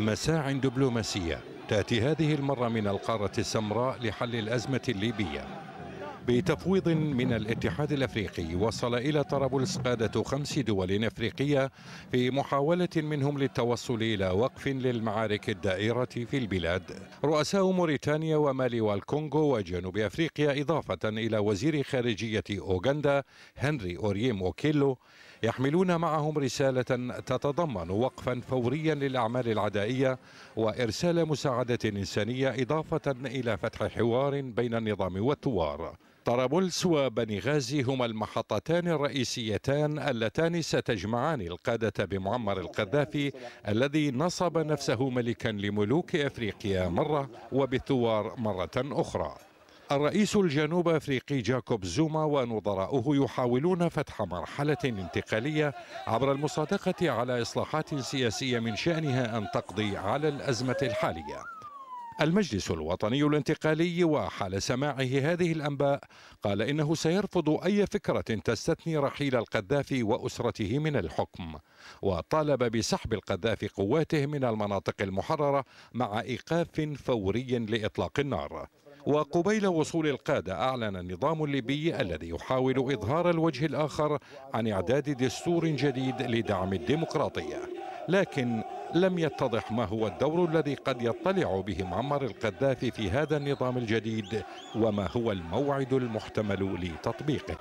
مساع دبلوماسية تأتي هذه المرة من القارة السمراء لحل الأزمة الليبية بتفويض من الاتحاد الافريقي وصل الى طرابلس قاده خمس دول افريقيه في محاوله منهم للتوصل الى وقف للمعارك الدائره في البلاد. رؤساء موريتانيا ومالي والكونغو وجنوب افريقيا اضافه الى وزير خارجيه اوغندا هنري اوريم اوكيلو يحملون معهم رساله تتضمن وقفا فوريا للاعمال العدائيه وارسال مساعده انسانيه اضافه الى فتح حوار بين النظام والثوار طرابلس وبنغازي هما المحطتان الرئيسيتان اللتان ستجمعان القادة بمعمر القذافي الذي نصب نفسه ملكا لملوك أفريقيا مرة وبالثوار مرة أخرى الرئيس الجنوب افريقي جاكوب زوما ونظراؤه يحاولون فتح مرحله انتقاليه عبر المصادقه على اصلاحات سياسيه من شانها ان تقضي على الازمه الحاليه المجلس الوطني الانتقالي وحال سماعه هذه الأنباء قال إنه سيرفض أي فكرة تستثني رحيل القذافي وأسرته من الحكم وطالب بسحب القذافي قواته من المناطق المحررة مع إيقاف فوري لإطلاق النار وقبيل وصول القادة أعلن النظام الليبي الذي يحاول إظهار الوجه الآخر عن إعداد دستور جديد لدعم الديمقراطية لكن لم يتضح ما هو الدور الذي قد يطلع به معمر القذافي في هذا النظام الجديد وما هو الموعد المحتمل لتطبيقه